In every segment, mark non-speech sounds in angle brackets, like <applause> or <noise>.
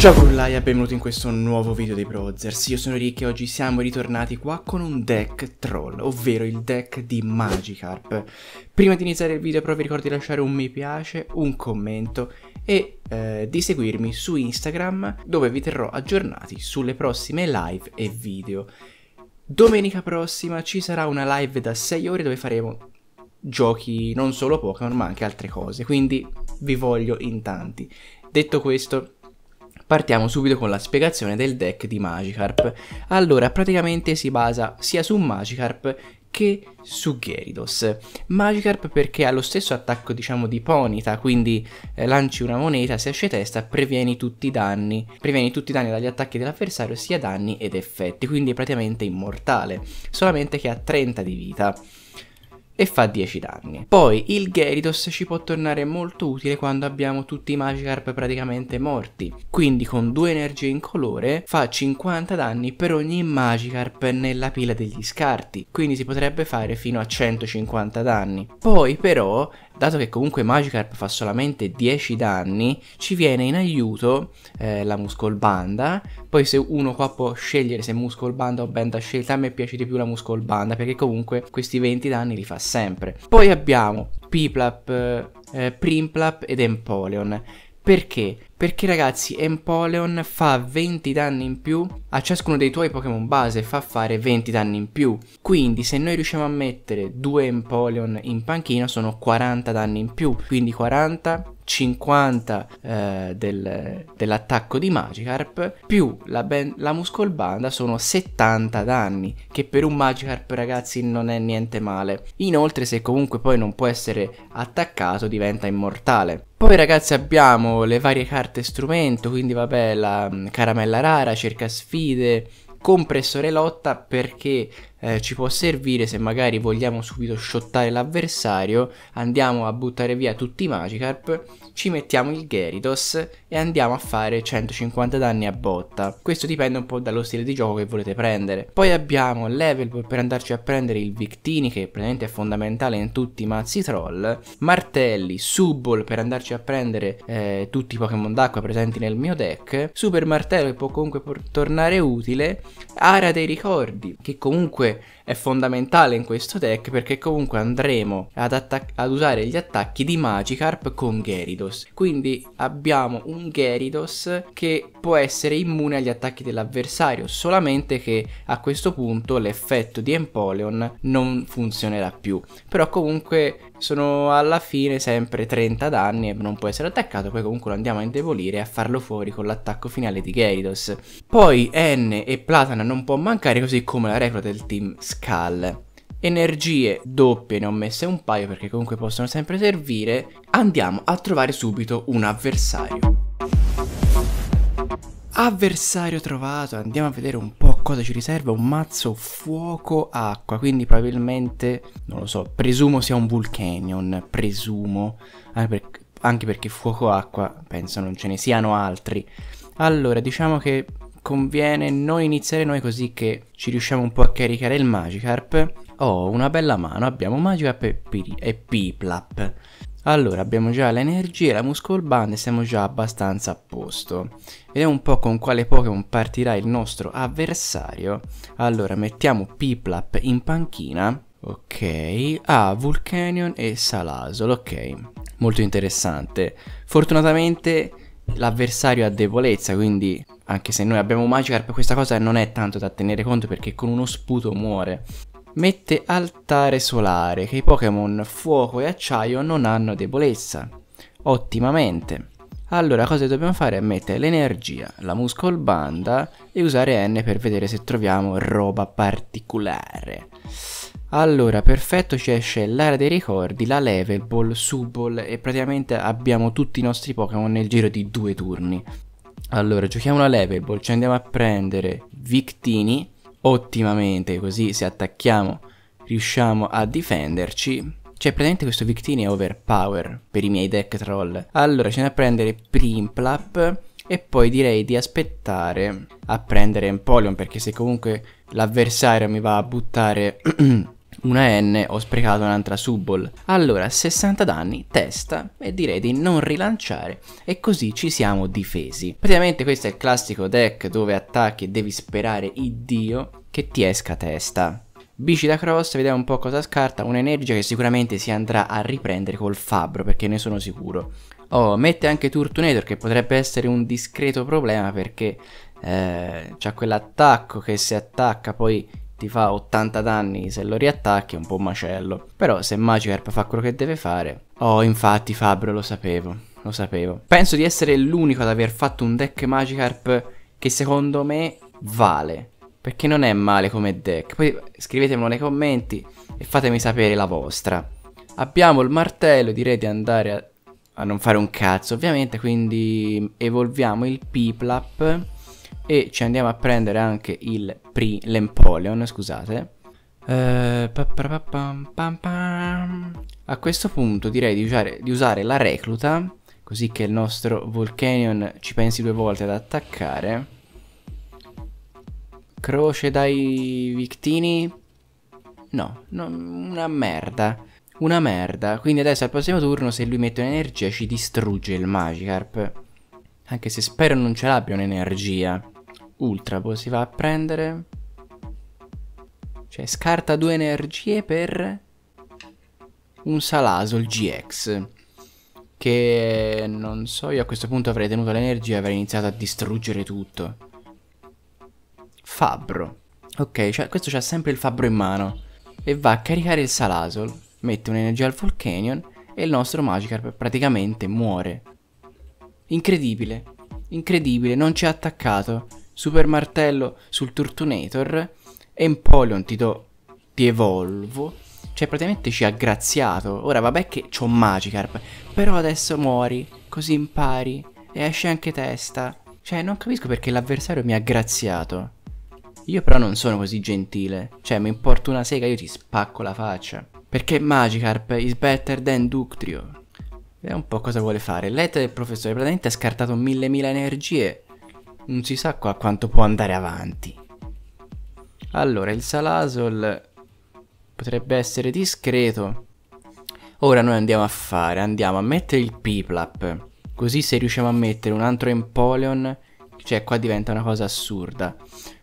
Ciao cullai e benvenuti in questo nuovo video dei Brozers, io sono Rick e oggi siamo ritornati qua con un deck troll, ovvero il deck di Magikarp. Prima di iniziare il video però vi ricordo di lasciare un mi piace, un commento e eh, di seguirmi su Instagram dove vi terrò aggiornati sulle prossime live e video. Domenica prossima ci sarà una live da 6 ore dove faremo giochi non solo Pokémon ma anche altre cose, quindi vi voglio in tanti. Detto questo Partiamo subito con la spiegazione del deck di Magikarp. Allora, praticamente si basa sia su Magikarp che su Gyarados. Magikarp perché ha lo stesso attacco diciamo di Ponita, quindi eh, lanci una moneta, se esce testa, previeni tutti i danni, previeni tutti i danni dagli attacchi dell'avversario, sia danni ed effetti, quindi è praticamente immortale, solamente che ha 30 di vita e fa 10 danni. Poi il Geridos ci può tornare molto utile quando abbiamo tutti i Magikarp praticamente morti, quindi con due energie in colore fa 50 danni per ogni Magikarp nella pila degli scarti, quindi si potrebbe fare fino a 150 danni. Poi però dato che comunque Magikarp fa solamente 10 danni, ci viene in aiuto eh, la muscolbanda, poi se uno qua può scegliere se Muscle muscolbanda o benda scelta, a me piace di più la Muscle muscolbanda, perché comunque questi 20 danni li fa sempre. Poi abbiamo Piplap, eh, Primplap ed Empoleon. Perché? Perché ragazzi Empoleon fa 20 danni in più a ciascuno dei tuoi Pokémon base, fa fare 20 danni in più. Quindi se noi riusciamo a mettere due Empoleon in panchina sono 40 danni in più, quindi 40 50 eh, del, dell'attacco di Magikarp più la, ben, la muscolbanda sono 70 danni che per un Magikarp ragazzi non è niente male inoltre se comunque poi non può essere attaccato diventa immortale poi ragazzi abbiamo le varie carte strumento, quindi vabbè la mm, caramella rara, cerca sfide, compressore lotta perché eh, ci può servire se magari vogliamo subito shottare l'avversario andiamo a buttare via tutti i Magikarp ci mettiamo il Geridos e andiamo a fare 150 danni a botta. Questo dipende un po' dallo stile di gioco che volete prendere. Poi abbiamo level per andarci a prendere il Victini che praticamente è fondamentale in tutti i mazzi troll, martelli, Subball per andarci a prendere eh, tutti i Pokémon d'acqua presenti nel mio deck, Super Martello che può comunque tornare utile, Area dei ricordi che comunque è fondamentale in questo deck perché comunque andremo ad, ad usare gli attacchi di Magikarp con Geridos. Gyarados. Quindi abbiamo un Gyarados che può essere immune agli attacchi dell'avversario, solamente che a questo punto l'effetto di Empoleon non funzionerà più. Però comunque sono alla fine sempre 30 danni e non può essere attaccato, poi comunque lo andiamo a indebolire e a farlo fuori con l'attacco finale di Gyarados. Poi N e Platana non può mancare così come la recluta del team Skull energie doppie ne ho messe un paio perché comunque possono sempre servire, andiamo a trovare subito un avversario. Avversario trovato, andiamo a vedere un po' cosa ci riserva, un mazzo fuoco-acqua, quindi probabilmente, non lo so, presumo sia un Vulcanion, presumo, anche, per, anche perché fuoco-acqua penso non ce ne siano altri. Allora, diciamo che conviene non iniziare noi così che ci riusciamo un po' a caricare il Magikarp Oh, una bella mano, abbiamo Magica e Piplap. Allora, abbiamo già l'energia e la muscle band e siamo già abbastanza a posto. Vediamo un po' con quale Pokémon partirà il nostro avversario. Allora, mettiamo Piplap in panchina. Ok, ah, Vulcanion e Salasol, ok. Molto interessante. Fortunatamente l'avversario ha debolezza, quindi anche se noi abbiamo Magikarp questa cosa non è tanto da tenere conto perché con uno sputo muore. Mette altare solare, che i Pokémon fuoco e acciaio non hanno debolezza. Ottimamente. Allora cosa dobbiamo fare è mettere l'energia, la muscol banda e usare N per vedere se troviamo roba particolare. Allora, perfetto, ci esce l'area dei ricordi, la level ball, sub ball e praticamente abbiamo tutti i nostri Pokémon nel giro di due turni. Allora, giochiamo la level ball, ci andiamo a prendere Victini ottimamente, così se attacchiamo riusciamo a difenderci. Cioè, praticamente questo Victini è overpower per i miei deck troll. Allora, ce n'è a prendere Primplap e poi direi di aspettare a prendere Empoleon perché se comunque l'avversario mi va a buttare <clears throat> una N ho sprecato un'altra Subbol. Allora, 60 danni, testa e direi di non rilanciare e così ci siamo difesi. Praticamente questo è il classico deck dove attacchi e devi sperare iddio che ti esca testa. Bici da cross, vediamo un po' cosa scarta, un'energia che sicuramente si andrà a riprendere col fabbro perché ne sono sicuro. Oh, mette anche Turtonator che potrebbe essere un discreto problema perché eh, c'ha quell'attacco che se attacca poi ti fa 80 danni se lo riattacchi è un po' un macello. Però se Magikarp fa quello che deve fare... Oh, infatti Fabro, lo sapevo, lo sapevo. Penso di essere l'unico ad aver fatto un deck Magikarp che secondo me vale. Perché non è male come deck. Poi scrivetemelo nei commenti e fatemi sapere la vostra. Abbiamo il martello, direi di andare a, a non fare un cazzo ovviamente, quindi evolviamo il Piplap e ci andiamo a prendere anche il pre l'empoleon, scusate. Eh, a questo punto direi di usare, di usare la recluta, così che il nostro Volcanion ci pensi due volte ad attaccare. Croce dai victini? No, no, una merda. Una merda. Quindi adesso al prossimo turno se lui mette un'energia ci distrugge il Magikarp. Anche se spero non ce l'abbia un'energia. Ultra, poi boh, si va a prendere. Cioè, scarta due energie per un Salaso, il GX. Che non so, io a questo punto avrei tenuto l'energia e avrei iniziato a distruggere tutto. Fabbro. Ok, cioè questo c'ha sempre il fabbro in mano. E va a caricare il Salasol, mette un'energia al Volcanion e il nostro Magikarp praticamente muore. Incredibile, incredibile, non ci ha attaccato. Super martello sul Turtonator. Empoleon ti do, ti evolvo. Cioè praticamente ci ha graziato. Ora vabbè che c'ho Magikarp, però adesso muori, così impari e esce anche testa. Cioè non capisco perché l'avversario mi ha graziato. Io però non sono così gentile. Cioè mi importa una sega, io ti spacco la faccia. Perché Magikarp is better than Ductrio. Vediamo un po' cosa vuole fare. Let del professore, praticamente ha scartato mille mila energie. Non si sa qua quanto può andare avanti. Allora, il Salasol potrebbe essere discreto. Ora noi andiamo a fare, andiamo a mettere il Piplap. Così se riusciamo a mettere un altro Empoleon, cioè qua diventa una cosa assurda.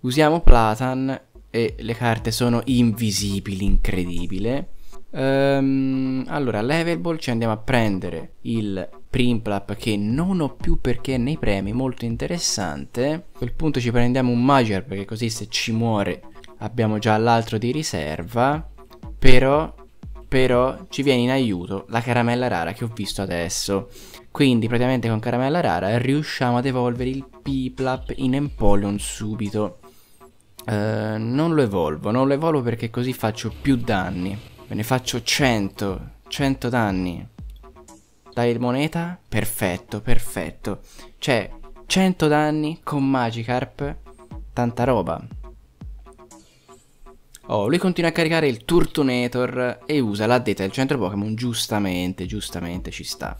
Usiamo Platan e le carte sono invisibili, incredibile. Um, allora, level ball ci andiamo a prendere il Primplap che non ho più perché nei premi, molto interessante. A quel punto ci prendiamo un Major perché così se ci muore abbiamo già l'altro di riserva. Però, però ci viene in aiuto la caramella rara che ho visto adesso. Quindi praticamente con caramella rara riusciamo ad evolvere il Piplap in Empoleon subito. Uh, non lo evolvo, non lo evolvo perché così faccio più danni Me ne faccio 100. 100 danni. Dai moneta? Perfetto, perfetto. Cioè, 100 danni con Magikarp. Tanta roba. Oh, lui continua a caricare il Turtonator e usa la detta del centro Pokémon. Giustamente, giustamente ci sta.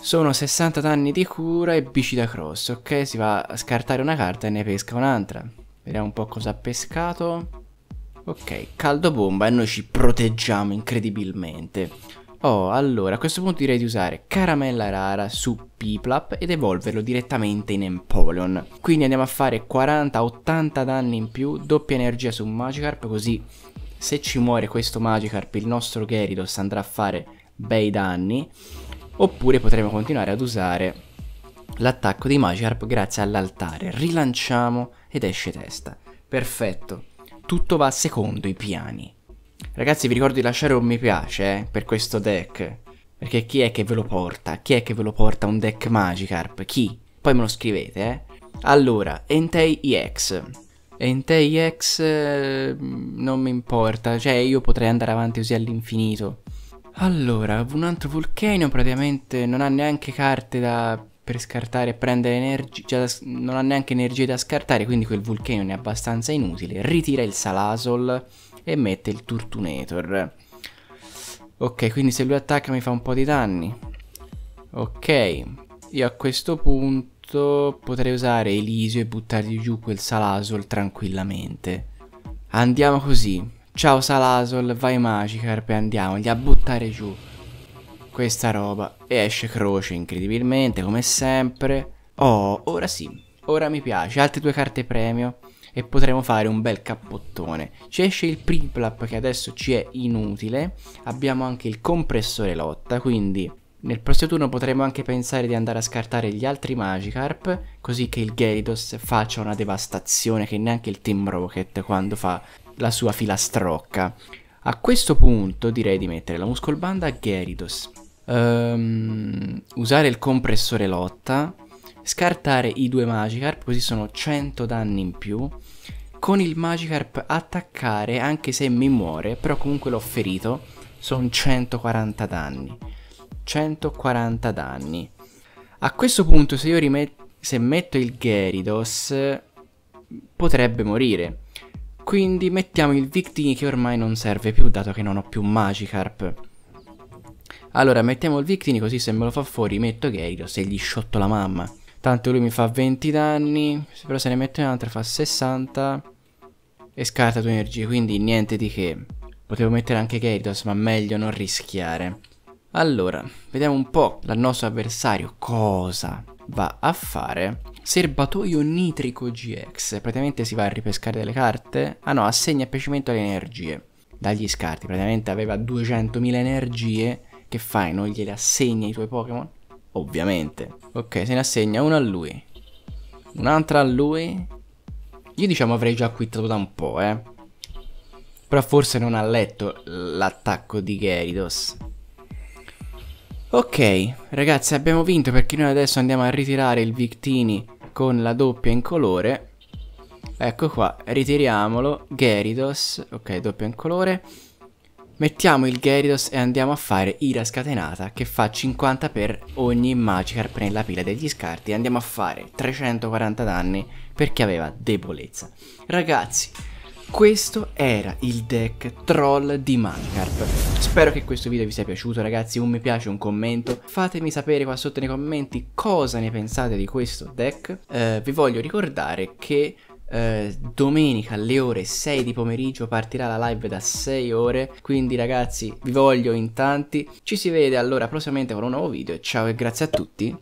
Sono 60 danni di cura e bici da cross. Ok, si va a scartare una carta e ne pesca un'altra. Vediamo un po' cosa ha pescato. Ok, caldo bomba e noi ci proteggiamo incredibilmente. Oh, allora, a questo punto direi di usare caramella rara su Piplap ed evolverlo direttamente in Empoleon. Quindi andiamo a fare 40-80 danni in più, doppia energia su Magikarp, così se ci muore questo Magikarp il nostro Geridos andrà a fare bei danni. Oppure potremo continuare ad usare l'attacco di Magikarp grazie all'altare. Rilanciamo ed esce testa. Perfetto tutto va secondo i piani. Ragazzi vi ricordo di lasciare un mi piace eh, per questo deck, perché chi è che ve lo porta? Chi è che ve lo porta un deck Magikarp? Chi? Poi me lo scrivete, eh. Allora, Entei EX. Entei EX eh, mm, non mi importa, cioè io potrei andare avanti così all'infinito. Allora, un altro Vulcano praticamente non ha neanche carte da per scartare e prendere energia, cioè non ha neanche energie da scartare, quindi quel Vulcanion è abbastanza inutile. Ritira il Salasol e mette il Turtunator. Ok, quindi se lui attacca mi fa un po' di danni. Ok, io a questo punto potrei usare Elisio e buttargli giù quel Salasol tranquillamente. Andiamo così. Ciao Salasol, vai Magikarp e andiamogli a buttare giù questa roba. E esce croce incredibilmente, come sempre. Oh, ora sì, ora mi piace. Altre due carte premio e potremo fare un bel cappottone. Ci esce il Priplap che adesso ci è inutile, abbiamo anche il compressore lotta, quindi nel prossimo turno potremo anche pensare di andare a scartare gli altri Magikarp, così che il Gyarados faccia una devastazione che neanche il Team Rocket quando fa la sua filastrocca. A questo punto direi di mettere la muscolbanda a Gyarados, um, usare il compressore lotta, scartare i due Magikarp, così sono 100 danni in più, con il Magikarp attaccare anche se mi muore, però comunque l'ho ferito, sono 140 danni. 140 danni. A questo punto se io rimetto, se metto il Gyarados potrebbe morire. Quindi mettiamo il Victini che ormai non serve più dato che non ho più Magikarp. Allora mettiamo il Victini così se me lo fa fuori metto Gyarados e gli sciotto la mamma. Tanto lui mi fa 20 danni, però se ne metto un'altra fa 60 e scarta due energie, quindi niente di che. Potevo mettere anche Gyarados, ma meglio non rischiare. Allora, vediamo un po' dal nostro avversario cosa va a fare. Serbatoio nitrico GX, praticamente si va a ripescare delle carte. Ah no, assegna a piacimento le energie. Dagli scarti, praticamente aveva 200.000 energie che fai? Non gliele assegni i tuoi Pokémon? Ovviamente. Ok, se ne assegna uno a lui. Un'altra a lui. Io diciamo avrei già quittato da un po', eh. Però forse non ha letto l'attacco di Geridos. Ok, ragazzi abbiamo vinto perché noi adesso andiamo a ritirare il Victini con la doppia in colore. Ecco qua, ritiriamolo, Geridos, ok, doppia in colore. Mettiamo il Geridos e andiamo a fare Ira Scatenata che fa 50 per ogni Magikarp nella pila degli scarti. Andiamo a fare 340 danni perché aveva debolezza. Ragazzi, questo era il deck troll di Magikarp. Spero che questo video vi sia piaciuto ragazzi, un mi piace, un commento. Fatemi sapere qua sotto nei commenti cosa ne pensate di questo deck. Eh, vi voglio ricordare che eh, domenica alle ore 6 di pomeriggio partirà la live da 6 ore, quindi ragazzi vi voglio in tanti, ci si vede allora prossimamente con un nuovo video, ciao e grazie a tutti.